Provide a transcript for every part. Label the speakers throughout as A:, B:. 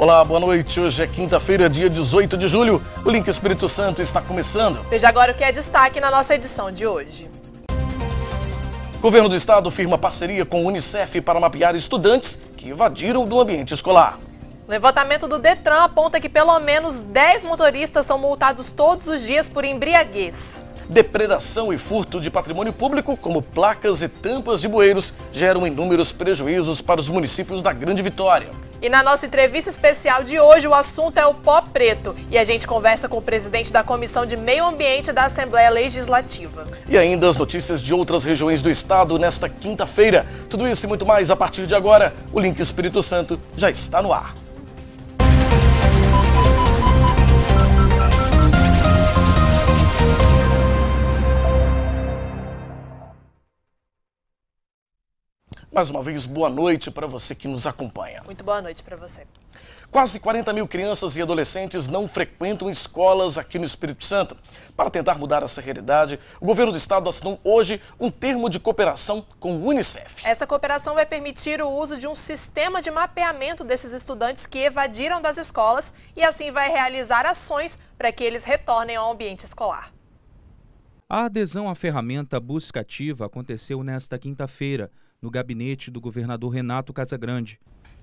A: Olá, boa noite. Hoje é quinta-feira, dia 18 de julho. O Link Espírito Santo está começando.
B: Veja agora o que é destaque na nossa edição de hoje.
A: Governo do Estado firma parceria com o Unicef para mapear estudantes que invadiram do ambiente escolar.
B: Levantamento do Detran aponta que pelo menos 10 motoristas são multados todos os dias por embriaguez.
A: Depredação e furto de patrimônio público, como placas e tampas de bueiros, geram inúmeros prejuízos para os municípios da Grande Vitória.
B: E na nossa entrevista especial de hoje, o assunto é o pó preto. E a gente conversa com o presidente da Comissão de Meio Ambiente da Assembleia Legislativa.
A: E ainda as notícias de outras regiões do estado nesta quinta-feira. Tudo isso e muito mais a partir de agora. O Link Espírito Santo já está no ar. Mais uma vez, boa noite para você que nos acompanha.
B: Muito boa noite para você.
A: Quase 40 mil crianças e adolescentes não frequentam escolas aqui no Espírito Santo. Para tentar mudar essa realidade, o governo do estado assinou hoje um termo de cooperação com o Unicef.
B: Essa cooperação vai permitir o uso de um sistema de mapeamento desses estudantes que evadiram das escolas e assim vai realizar ações para que eles retornem ao ambiente escolar.
C: A adesão à ferramenta buscativa aconteceu nesta quinta-feira no gabinete do governador Renato Casagrande.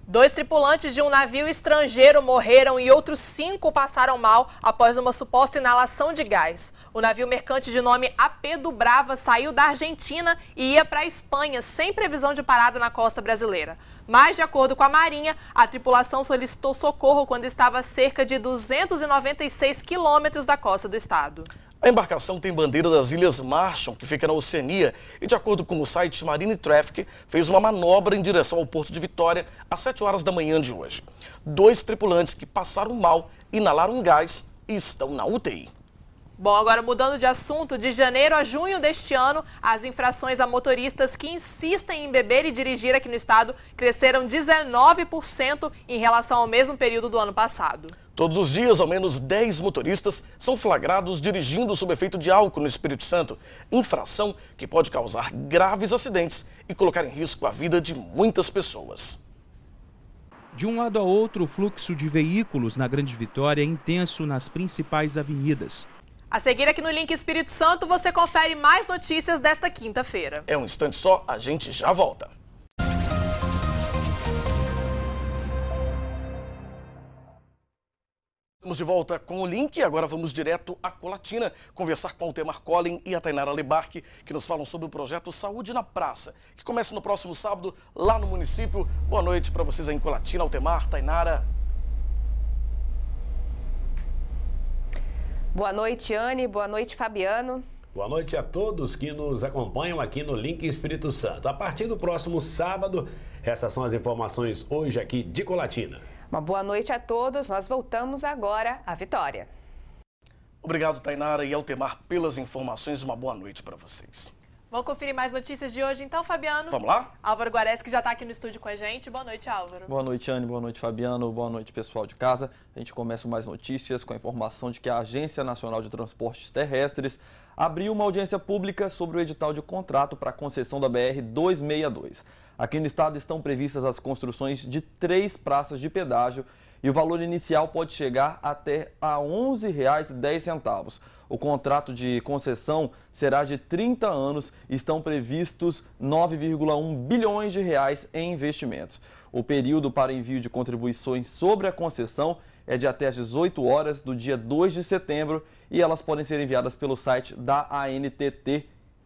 B: Dois tripulantes de um navio estrangeiro morreram e outros cinco passaram mal após uma suposta inalação de gás. O navio mercante de nome Apedo Brava saiu da Argentina e ia para a Espanha sem previsão de parada na costa brasileira. Mas, de acordo com a Marinha, a tripulação solicitou socorro quando estava a cerca de 296 quilômetros da costa do estado.
A: A embarcação tem bandeira das Ilhas Marshall, que fica na Oceania, e de acordo com o site Marine Traffic, fez uma manobra em direção ao porto de Vitória às 7 horas da manhã de hoje. Dois tripulantes que passaram mal, inalaram gás e estão na UTI.
B: Bom, agora mudando de assunto, de janeiro a junho deste ano, as infrações a motoristas que insistem em beber e dirigir aqui no estado cresceram 19% em relação ao mesmo período do ano passado.
A: Todos os dias, ao menos 10 motoristas são flagrados dirigindo sob efeito de álcool no Espírito Santo, infração que pode causar graves acidentes e colocar em risco a vida de muitas pessoas. De um
C: lado a outro, o fluxo de veículos na Grande Vitória é intenso nas principais avenidas.
B: A seguir aqui no link Espírito Santo, você confere mais notícias desta quinta-feira.
A: É um instante só, a gente já volta. Estamos de volta com o link e agora vamos direto a Colatina conversar com o Temar Collin e a Tainara Lebarque, que nos falam sobre o projeto Saúde na Praça, que começa no próximo sábado lá no município. Boa noite para vocês aí em Colatina, Altemar, Tainara.
B: Boa noite, Anne. Boa noite, Fabiano.
A: Boa noite a todos que nos acompanham aqui no Link Espírito Santo. A partir do próximo sábado, essas são as informações hoje aqui de Colatina.
B: Uma boa noite a todos. Nós voltamos agora à Vitória.
A: Obrigado, Tainara e Altemar, pelas informações. Uma boa noite para vocês.
B: Vamos conferir mais notícias de hoje, então, Fabiano? Vamos lá? Álvaro Guares, que já está aqui no estúdio com a gente. Boa noite, Álvaro.
A: Boa noite, Anne. Boa noite,
C: Fabiano. Boa noite, pessoal de casa. A gente começa mais notícias com a informação de que a Agência Nacional de Transportes Terrestres abriu uma audiência pública sobre o edital de contrato para a concessão da BR-262. Aqui no estado estão previstas as construções de três praças de pedágio e o valor inicial pode chegar até a R$ 11,10. O contrato de concessão será de 30 anos e estão previstos 9,1 bilhões de reais em investimentos. O período para envio de contribuições sobre a concessão é de até às 18 horas do dia 2 de setembro e elas podem ser enviadas pelo site da ANTT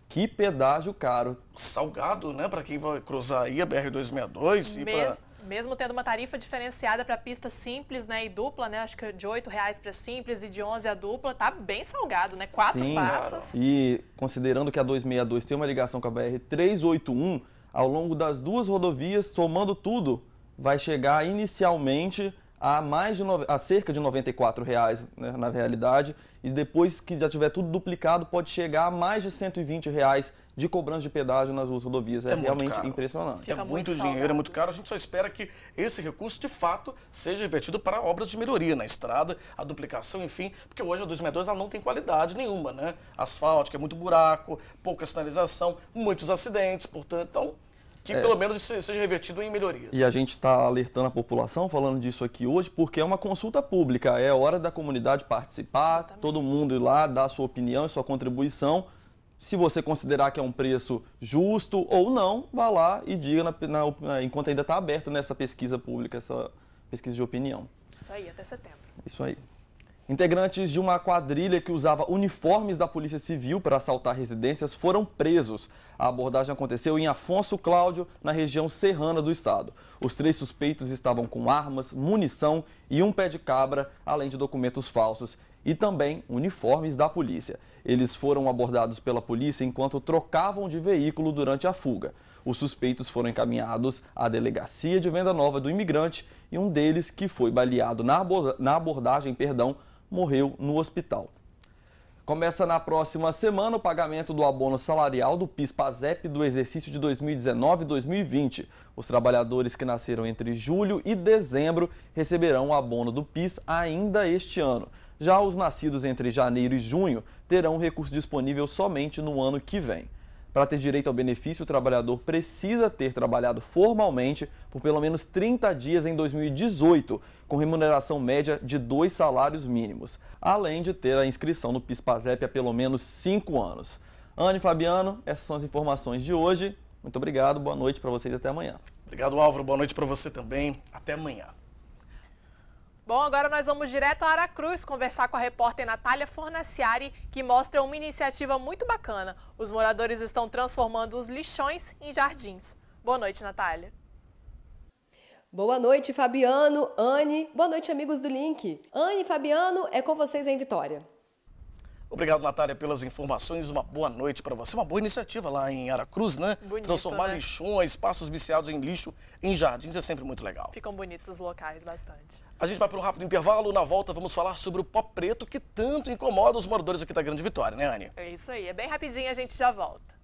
C: que pedágio caro.
A: Salgado, né? Para quem vai cruzar aí a BR-262
C: e para...
B: Mesmo tendo uma tarifa diferenciada para pista simples né, e dupla, né? Acho que de R$ reais para simples e de 11 a dupla, tá bem salgado, né? Quatro Sim, passas.
C: Cara. E considerando que a 262 tem uma ligação com a BR-381, ao longo das duas rodovias, somando tudo, vai chegar inicialmente a mais de no... a cerca de 94 reais né, na realidade e depois que já tiver tudo duplicado pode chegar a mais de 120 reais de cobrança de pedágio nas ruas rodovias é, é realmente impressionante é Fica é muito, muito dinheiro é
A: muito caro a gente só espera que esse recurso de fato seja invertido para obras de melhoria na estrada a duplicação enfim porque hoje a 262 ela não tem qualidade nenhuma né asfalto que é muito buraco pouca sinalização muitos acidentes portanto então que é. pelo menos seja revertido em melhorias.
C: E a gente está alertando a população, falando disso aqui hoje, porque é uma consulta pública, é hora da comunidade participar, Exatamente. todo mundo ir lá, dar a sua opinião e sua contribuição. Se você considerar que é um preço justo ou não, vá lá e diga na, na, enquanto ainda está aberto nessa pesquisa pública, essa pesquisa de opinião.
B: Isso aí, até setembro.
C: Isso aí. Integrantes de uma quadrilha que usava uniformes da Polícia Civil para assaltar residências foram presos. A abordagem aconteceu em Afonso Cláudio, na região serrana do estado. Os três suspeitos estavam com armas, munição e um pé de cabra, além de documentos falsos e também uniformes da polícia. Eles foram abordados pela polícia enquanto trocavam de veículo durante a fuga. Os suspeitos foram encaminhados à delegacia de venda nova do imigrante e um deles, que foi baleado na abordagem, perdão, morreu no hospital. Começa na próxima semana o pagamento do abono salarial do PIS-PASEP do exercício de 2019 e 2020. Os trabalhadores que nasceram entre julho e dezembro receberão o abono do PIS ainda este ano. Já os nascidos entre janeiro e junho terão recurso disponível somente no ano que vem. Para ter direito ao benefício, o trabalhador precisa ter trabalhado formalmente por pelo menos 30 dias em 2018, com remuneração média de dois salários mínimos, além de ter a inscrição no PIS/PASEP há pelo menos 5 anos. Anne Fabiano, essas são as informações de hoje.
A: Muito obrigado, boa noite para vocês e até amanhã. Obrigado, Álvaro. Boa noite para você também. Até amanhã.
B: Bom, agora nós vamos direto a Aracruz conversar com a repórter Natália Fornaciari, que mostra uma iniciativa muito bacana. Os moradores estão transformando os lixões em jardins. Boa noite, Natália. Boa noite, Fabiano, Anne. Boa noite, amigos do Link. Anne, Fabiano, é com vocês em Vitória.
A: Obrigado, Natália, pelas informações. Uma boa noite para você. Uma boa iniciativa lá em Aracruz, né? Bonito, Transformar né? lixões, espaços viciados em lixo em jardins é sempre muito legal.
B: Ficam bonitos os locais, bastante.
A: A gente vai para um rápido intervalo. Na volta, vamos falar sobre o pó preto que tanto incomoda os moradores aqui da Grande Vitória, né, Anne?
B: É isso aí. É bem rapidinho, a gente já volta.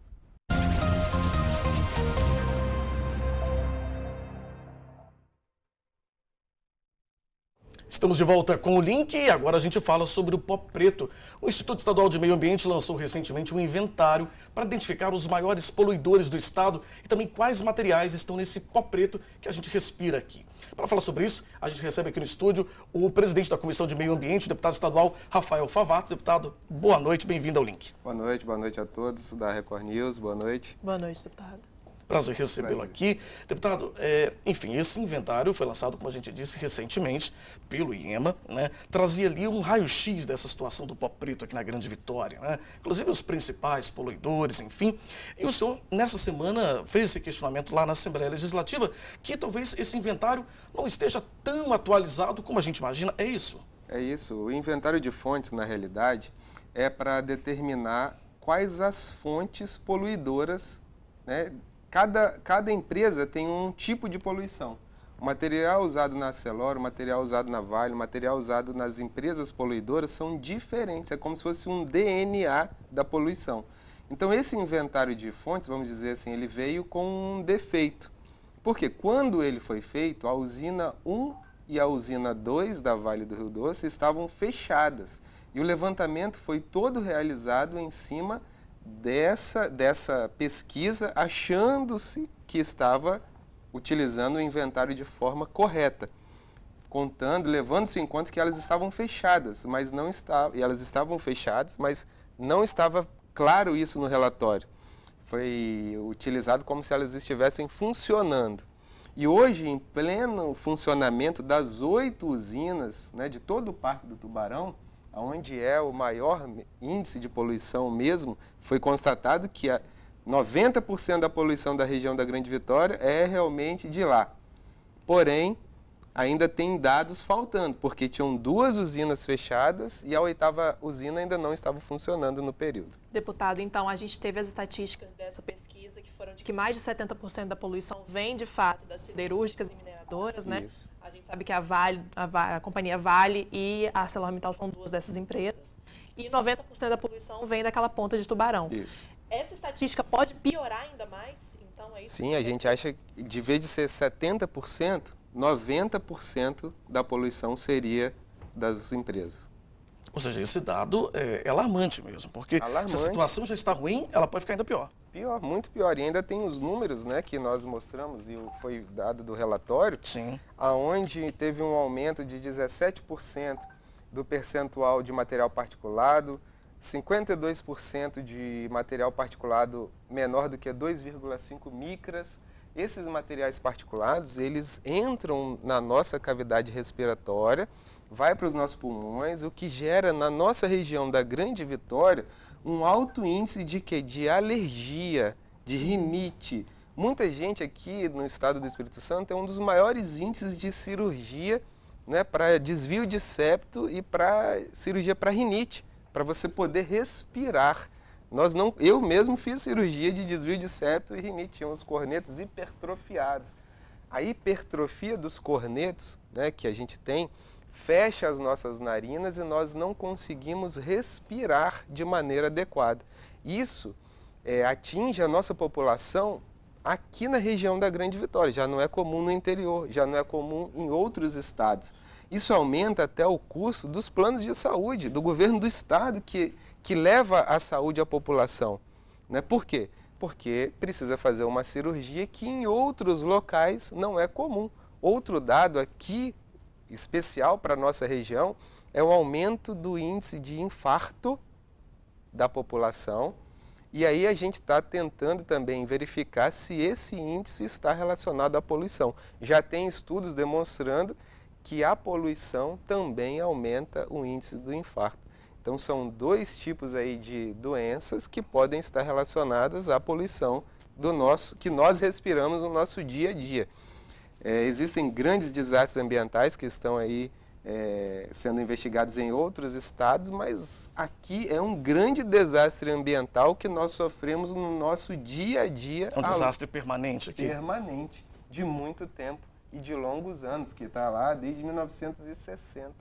A: Estamos de volta com o link e agora a gente fala sobre o pó preto. O Instituto Estadual de Meio Ambiente lançou recentemente um inventário para identificar os maiores poluidores do estado e também quais materiais estão nesse pó preto que a gente respira aqui. Para falar sobre isso, a gente recebe aqui no estúdio o presidente da Comissão de Meio Ambiente, o deputado estadual Rafael Favato. Deputado, boa noite, bem-vindo ao link.
D: Boa noite, boa noite a todos da Record News, boa noite.
B: Boa noite, deputado. Prazer recebê-lo
A: aqui. Deputado, é, enfim, esse inventário foi lançado, como a gente disse, recentemente pelo IEMA, né? Trazia ali um raio-x dessa situação do pó preto aqui na Grande Vitória, né? Inclusive os principais poluidores, enfim. E o senhor, nessa semana, fez esse questionamento lá na Assembleia Legislativa, que talvez esse inventário não esteja
D: tão atualizado como a gente imagina. É isso? É isso. O inventário de fontes, na realidade, é para determinar quais as fontes poluidoras né, cada, cada empresa tem um tipo de poluição. O material usado na Celor, o material usado na Vale, o material usado nas empresas poluidoras são diferentes. É como se fosse um DNA da poluição. Então, esse inventário de fontes, vamos dizer assim, ele veio com um defeito. Porque quando ele foi feito, a usina 1 e a usina 2 da Vale do Rio Doce estavam fechadas. E o levantamento foi todo realizado em cima dessa, dessa pesquisa achando-se que estava utilizando o inventário de forma correta, contando, levando-se em conta que elas estavam fechadas, mas não estava, e elas estavam fechadas, mas não estava claro isso no relatório. Foi utilizado como se elas estivessem funcionando. E hoje, em pleno funcionamento das oito usinas né, de todo o Parque do Tubarão, onde é o maior índice de poluição mesmo, foi constatado que 90% da poluição da região da Grande Vitória é realmente de lá. Porém, ainda tem dados faltando, porque tinham duas usinas fechadas e a oitava usina ainda não estava funcionando no período.
B: Deputado, então a gente teve as estatísticas dessa pesquisa que foram de que mais de 70% da poluição vem de fato das siderúrgicas e mineradoras, né? Isso gente sabe que a Vale, a, a companhia Vale e a ArcelorMittal são duas dessas empresas. E 90% da poluição vem daquela ponta de tubarão. Isso. Essa estatística pode piorar ainda mais? Então, é
D: isso Sim, a gente acha que de vez de ser 70%, 90% da poluição seria das empresas. Ou seja, esse dado é, é alarmante mesmo, porque alarmante. se a situação
A: já está ruim, ela pode ficar ainda pior.
D: Pior, muito pior. E ainda tem os números né, que nós mostramos e foi dado do relatório, Sim. aonde teve um aumento de 17% do percentual de material particulado, 52% de material particulado menor do que 2,5 micras. Esses materiais particulados, eles entram na nossa cavidade respiratória, vai para os nossos pulmões, o que gera na nossa região da Grande Vitória um alto índice de que de alergia, de rinite. Muita gente aqui no estado do Espírito Santo é um dos maiores índices de cirurgia né, para desvio de septo e para cirurgia para rinite, para você poder respirar. Nós não, eu mesmo fiz cirurgia de desvio de septo e rinite, tinha os cornetos hipertrofiados. A hipertrofia dos cornetos, né, que a gente tem, fecha as nossas narinas e nós não conseguimos respirar de maneira adequada. Isso é, atinge a nossa população aqui na região da Grande Vitória, já não é comum no interior, já não é comum em outros estados. Isso aumenta até o custo dos planos de saúde, do governo do estado que, que leva a saúde à população. Né? Por quê? Porque precisa fazer uma cirurgia que em outros locais não é comum. Outro dado aqui especial para a nossa região é o aumento do índice de infarto da população. E aí a gente está tentando também verificar se esse índice está relacionado à poluição. Já tem estudos demonstrando que a poluição também aumenta o índice do infarto. Então são dois tipos aí de doenças que podem estar relacionadas à poluição do nosso que nós respiramos no nosso dia a dia. É, existem grandes desastres ambientais que estão aí é, sendo investigados em outros estados, mas aqui é um grande desastre ambiental que nós sofremos no nosso dia a dia. É um desastre
B: permanente aqui?
D: Permanente, de muito tempo e de longos anos, que está lá desde 1960.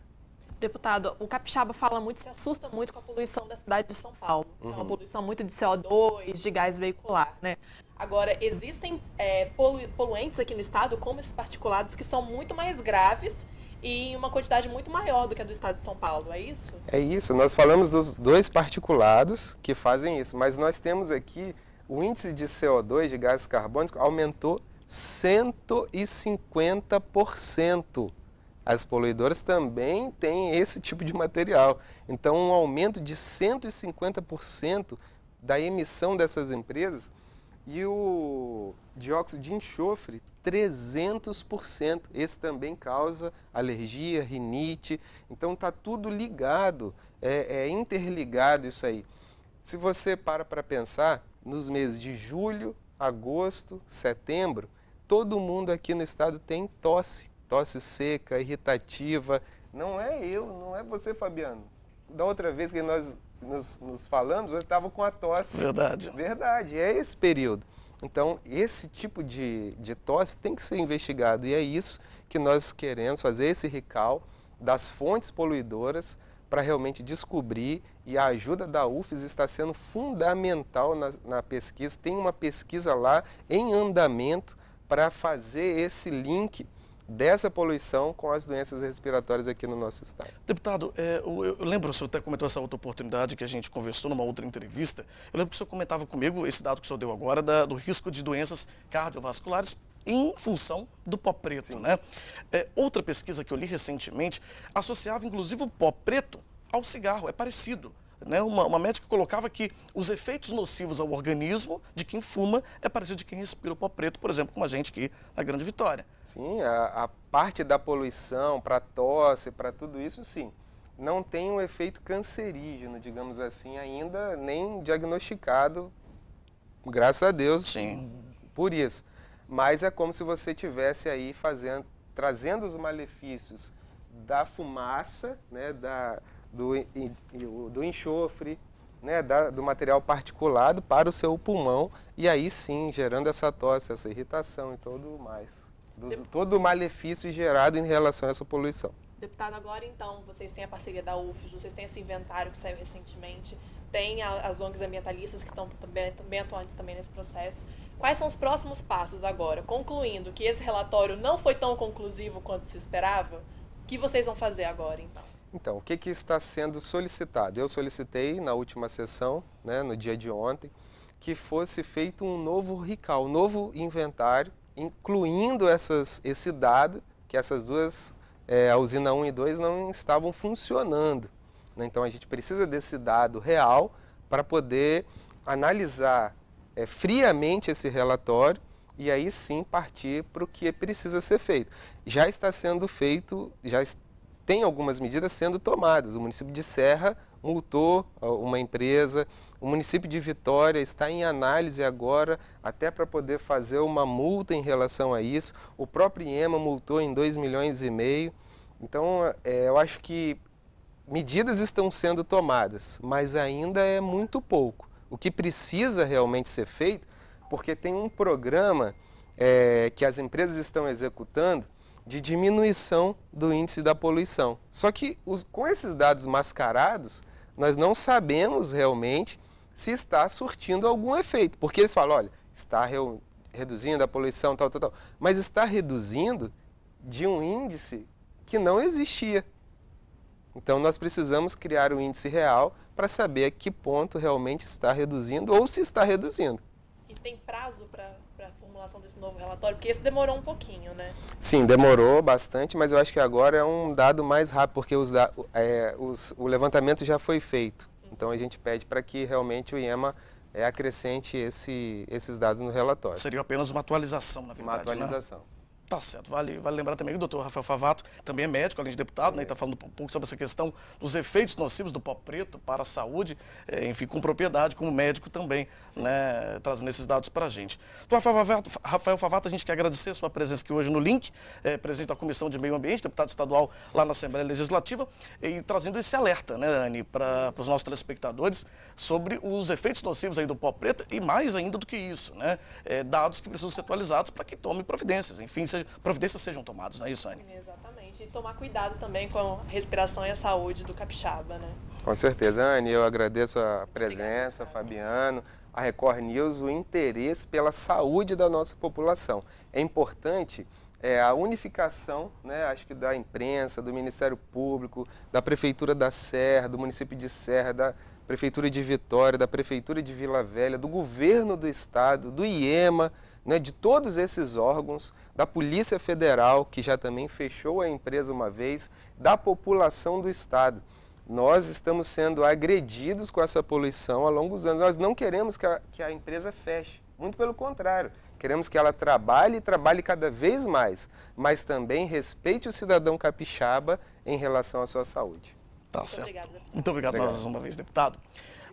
B: Deputado, o capixaba fala muito, se assusta muito com a poluição da cidade de São Paulo. Então, uhum. É uma poluição muito de CO2, de gás veicular, né? Agora, existem é, polu poluentes aqui no estado, como esses particulados, que são muito mais graves e em uma quantidade muito maior do que a do estado de São Paulo, é isso?
D: É isso, nós falamos dos dois particulados que fazem isso, mas nós temos aqui o índice de CO2, de gases carbônicos, aumentou 150%. As poluidoras também têm esse tipo de material. Então, um aumento de 150% da emissão dessas empresas e o dióxido de enxofre, 300%. Esse também causa alergia, rinite. Então está tudo ligado, é, é interligado isso aí. Se você para para pensar, nos meses de julho, agosto, setembro, todo mundo aqui no estado tem tosse. Tosse seca, irritativa. Não é eu, não é você, Fabiano da outra vez que nós nos, nos falamos, eu estava com a tosse. Verdade. Verdade, é esse período. Então, esse tipo de, de tosse tem que ser investigado e é isso que nós queremos fazer esse recal das fontes poluidoras para realmente descobrir e a ajuda da UFES está sendo fundamental na, na pesquisa. Tem uma pesquisa lá em andamento para fazer esse link dessa poluição com as doenças respiratórias aqui no nosso estado.
A: Deputado, é, eu, eu, lembro, o senhor até comentou essa outra oportunidade que a gente conversou numa outra entrevista. Eu lembro que o senhor comentava comigo esse dado que o senhor deu agora da, do risco de doenças cardiovasculares em função do pó preto, Sim. né? É, outra pesquisa que eu li recentemente associava inclusive o pó preto ao cigarro, é parecido. Né? Uma, uma, médica colocava que os efeitos nocivos ao organismo de quem fuma é parecido de quem respira
D: o pó preto, por exemplo, como a gente aqui na Grande Vitória. Sim, a, a parte da poluição para tosse, para tudo isso, sim. Não tem um efeito cancerígeno, digamos assim, ainda nem diagnosticado, graças a Deus, sim. por isso. Mas é como se você tivesse aí fazendo, trazendo os malefícios da fumaça, né, da, do, do enxofre, né, da, do material particulado para o seu pulmão e aí sim gerando essa tosse, essa irritação e tudo mais. todo o malefício gerado em relação a essa poluição.
B: Deputado, agora então, vocês têm a parceria da UFES, vocês têm esse inventário que saiu recentemente, tem a, as ONGs ambientalistas que estão bem atuantes também nesse processo. Quais são os próximos passos agora? Concluindo que esse relatório não foi tão conclusivo quanto se esperava, o que vocês vão fazer agora então?
D: Então, o que, que está sendo solicitado? Eu solicitei na última sessão, né, no dia de ontem, que fosse feito um novo RICAL, um novo inventário, incluindo essas, esse dado que essas duas, é, a usina 1 e 2, não estavam funcionando. Né? Então, a gente precisa desse dado real para poder analisar é, friamente esse relatório e aí sim partir para o que precisa ser feito. Já está sendo feito, já está tem algumas medidas sendo tomadas. O município de Serra multou ah, uma empresa, o município de Vitória está em análise agora, até para poder fazer uma multa em relação a isso. O próprio IEMA multou em 2 milhões e meio. Então, é, eu acho que medidas estão sendo tomadas, mas ainda é muito pouco. O que precisa realmente ser feito, porque tem um programa é, que as empresas estão executando de diminuição do índice da poluição. Só que os, com esses dados mascarados, nós não sabemos realmente se está surtindo algum efeito. Porque eles falam, olha, está re, reduzindo a poluição, tal, tal, tal. Mas está reduzindo de um índice que não existia. Então nós precisamos criar o um índice real para saber a que ponto realmente está reduzindo ou se está reduzindo.
B: E tem prazo para para a formulação desse novo relatório? Porque esse demorou um pouquinho, né?
D: Sim, demorou bastante, mas eu acho que agora é um dado mais rápido, porque os, é, os, o levantamento já foi feito. Então a gente pede para que realmente o IEMA é, acrescente esse, esses dados no relatório. Seria apenas uma
A: atualização, na verdade. Uma né? atualização. Né? Tá certo. Vale, vale lembrar também que o doutor Rafael Favato também é médico, além de deputado, né? Está falando um pouco sobre essa questão dos efeitos nocivos do pó preto para a saúde, é, enfim, com propriedade, como médico também, né? Trazendo esses dados para a gente. Doutor Rafael Favato, Rafael Favato, a gente quer agradecer a sua presença aqui hoje no Link, é, presidente da Comissão de Meio Ambiente, deputado estadual lá na Assembleia Legislativa, e trazendo esse alerta, né, Anne, para os nossos telespectadores sobre os efeitos nocivos aí do pó preto e mais ainda do que isso, né? É, dados que precisam ser atualizados para que tome providências, enfim, seja providências sejam tomadas, não é isso, Anne?
B: Exatamente. E tomar cuidado também com a respiração e a saúde do capixaba, né?
D: Com certeza, Anne. Eu agradeço a presença, Obrigada. Fabiano, a Record News, o interesse pela saúde da nossa população. É importante é, a unificação, né, acho que da imprensa, do Ministério Público, da Prefeitura da Serra, do município de Serra, da Prefeitura de Vitória, da Prefeitura de Vila Velha, do governo do Estado, do IEMA, né, de todos esses órgãos, da Polícia Federal, que já também fechou a empresa uma vez, da população do Estado. Nós estamos sendo agredidos com essa poluição há longos anos. Nós não queremos que a, que a empresa feche, muito pelo contrário. Queremos que ela trabalhe e trabalhe cada vez mais, mas também respeite o cidadão capixaba em relação à sua saúde. Tá muito certo. Obrigado.
A: Muito obrigado, obrigado. mais
D: uma vez, deputado.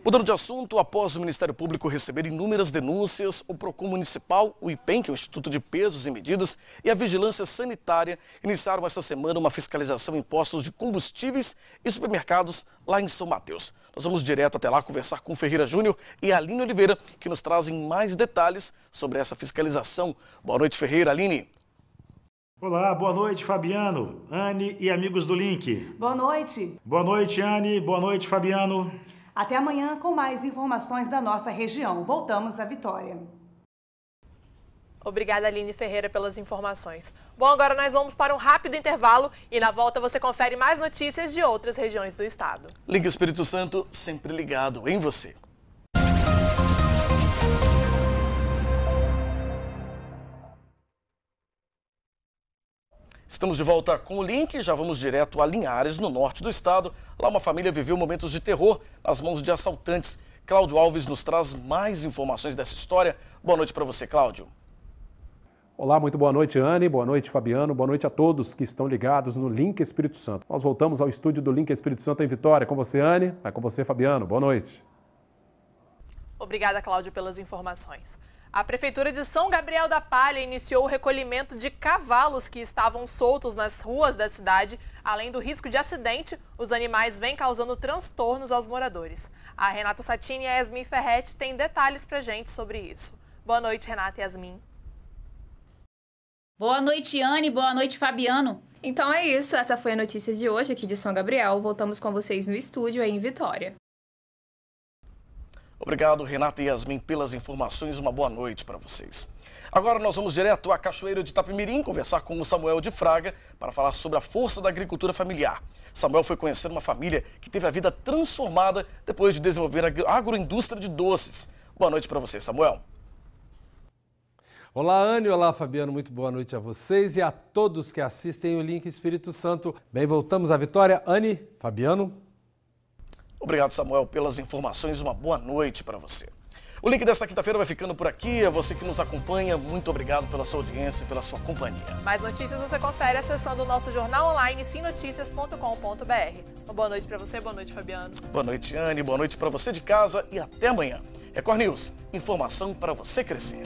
A: Mudando de assunto, após o Ministério Público receber inúmeras denúncias, o PROCON Municipal, o IPEM, que é o Instituto de Pesos e Medidas, e a Vigilância Sanitária iniciaram esta semana uma fiscalização em postos de combustíveis e supermercados lá em São Mateus. Nós vamos direto até lá conversar com Ferreira Júnior e Aline Oliveira, que nos trazem mais detalhes sobre essa fiscalização. Boa noite, Ferreira. Aline. Olá, boa noite, Fabiano, Anne e amigos do Link.
B: Boa noite.
A: Boa noite, Anne. Boa noite, Fabiano.
B: Até amanhã com mais informações da nossa região. Voltamos à Vitória. Obrigada, Aline Ferreira, pelas informações. Bom, agora nós vamos para um rápido intervalo e na volta você confere mais notícias de outras regiões do estado.
A: Liga Espírito Santo, sempre ligado em você. Estamos de volta com o link, já vamos direto a Linhares, no norte do estado. Lá uma família viveu momentos de terror nas mãos de assaltantes. Cláudio Alves nos traz mais informações dessa história. Boa noite para você, Cláudio.
B: Olá, muito boa noite, Anne. Boa noite, Fabiano. Boa noite a todos que estão ligados no Link
D: Espírito Santo. Nós voltamos ao estúdio do Link Espírito Santo em Vitória. Com você, Anne. É com você, Fabiano. Boa noite.
B: Obrigada, Cláudio, pelas informações. A Prefeitura de São Gabriel da Palha iniciou o recolhimento de cavalos que estavam soltos nas ruas da cidade. Além do risco de acidente, os animais vêm causando transtornos aos moradores. A Renata Satini e a Yasmin Ferretti têm detalhes pra gente sobre isso. Boa noite, Renata e Yasmin. Boa noite, Anne. Boa noite, Fabiano. Então é isso, essa foi a notícia de hoje aqui de São Gabriel. Voltamos com vocês no estúdio aí em Vitória.
A: Obrigado, Renata e Yasmin, pelas informações. Uma boa noite para vocês. Agora nós vamos direto à Cachoeira de Itapimirim conversar com o Samuel de Fraga para falar sobre a força da agricultura familiar. Samuel foi conhecer uma família que teve a vida transformada depois de desenvolver a agroindústria de doces. Boa noite para você, Samuel.
C: Olá, Anne. Olá, Fabiano. Muito boa noite a vocês e a todos que assistem o Link Espírito Santo. Bem, voltamos à vitória. Anne, Fabiano.
A: Obrigado, Samuel, pelas informações. Uma boa noite para você. O link desta quinta-feira vai ficando por aqui. A você que nos acompanha, muito obrigado pela sua audiência e pela sua companhia.
B: Mais notícias você confere acessando o nosso jornal online simnoticias.com.br. Uma boa noite para você, boa noite, Fabiano.
A: Boa noite, Anne, boa noite para você de casa e até amanhã. Record News, informação para você crescer.